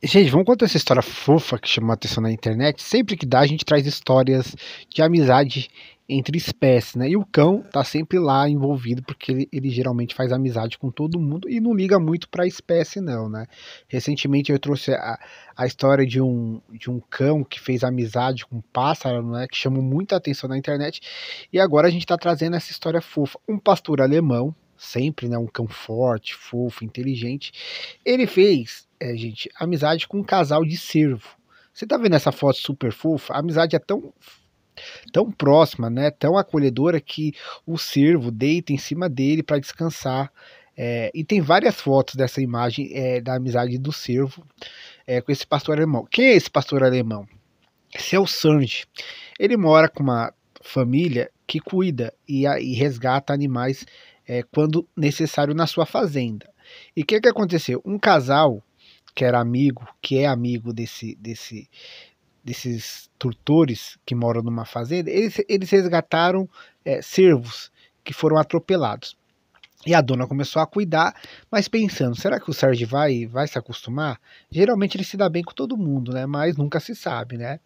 Gente, vamos contar essa história fofa que chamou a atenção na internet. Sempre que dá, a gente traz histórias de amizade entre espécies, né? E o cão tá sempre lá envolvido porque ele, ele geralmente faz amizade com todo mundo e não liga muito para a espécie não, né? Recentemente eu trouxe a, a história de um, de um cão que fez amizade com um pássaro, né? Que chamou muita atenção na internet e agora a gente está trazendo essa história fofa. Um pastor alemão, sempre, né? Um cão forte, fofo, inteligente. Ele fez é, gente, amizade com um casal de cervo. Você tá vendo essa foto super fofa? A amizade é tão tão próxima, né? Tão acolhedora que o cervo deita em cima dele para descansar. É, e tem várias fotos dessa imagem é, da amizade do cervo é, com esse pastor alemão. Quem é esse pastor alemão? Esse é o Sanji. Ele mora com uma família que cuida e, e resgata animais é, quando necessário na sua fazenda. E o que, que aconteceu? Um casal que era amigo, que é amigo desse, desse, desses tutores que moram numa fazenda, eles, eles resgataram é, que foram atropelados. E a dona começou a cuidar, mas pensando, será que o Sérgio vai, vai se acostumar? Geralmente ele se dá bem com todo mundo, né? Mas nunca se sabe, né?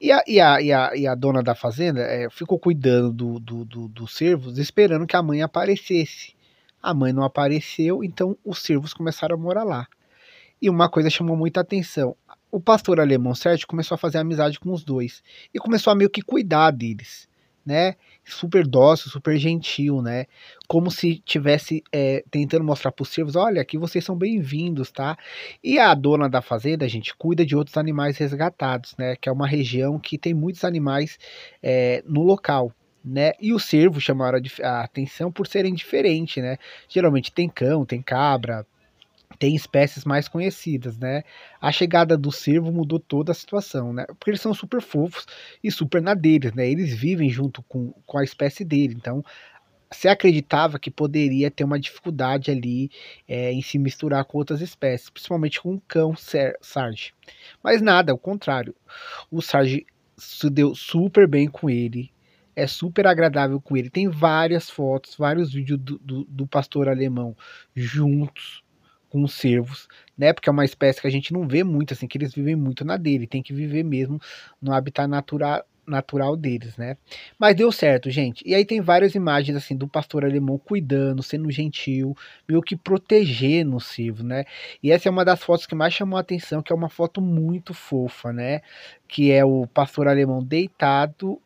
E a, e a, e a, e a dona da fazenda é, ficou cuidando dos do, do, do esperando que a mãe aparecesse. A mãe não apareceu, então os servos começaram a morar lá. E uma coisa chamou muita atenção. O pastor alemão Sérgio começou a fazer amizade com os dois e começou a meio que cuidar deles, né? Super dócil, super gentil, né? Como se tivesse é, tentando mostrar para os servos: olha, aqui vocês são bem-vindos, tá? E a dona da fazenda, a gente, cuida de outros animais resgatados, né? Que é uma região que tem muitos animais é, no local. Né? E os servos chamaram a atenção por serem diferentes, né? Geralmente tem cão, tem cabra, tem espécies mais conhecidas, né? A chegada do cervo mudou toda a situação, né? Porque eles são super fofos e super nadeiros, né? Eles vivem junto com, com a espécie dele, então se acreditava que poderia ter uma dificuldade ali é, em se misturar com outras espécies, principalmente com o cão Sarge. Mas nada, ao contrário. O Sarge se deu super bem com ele, é super agradável com ele. Tem várias fotos, vários vídeos do, do, do pastor alemão juntos com os cervos, né? Porque é uma espécie que a gente não vê muito, assim, que eles vivem muito na dele, tem que viver mesmo no habitat natural natural deles, né? Mas deu certo, gente. E aí tem várias imagens assim do pastor alemão cuidando, sendo gentil, meio que protegendo o Silvio, né? E essa é uma das fotos que mais chamou a atenção, que é uma foto muito fofa, né? Que é o pastor alemão deitado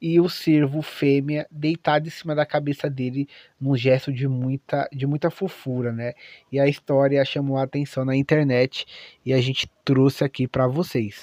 e o servo fêmea deitado em cima da cabeça dele num gesto de muita, de muita fofura, né? E a história chamou a atenção na internet e a gente trouxe aqui para vocês.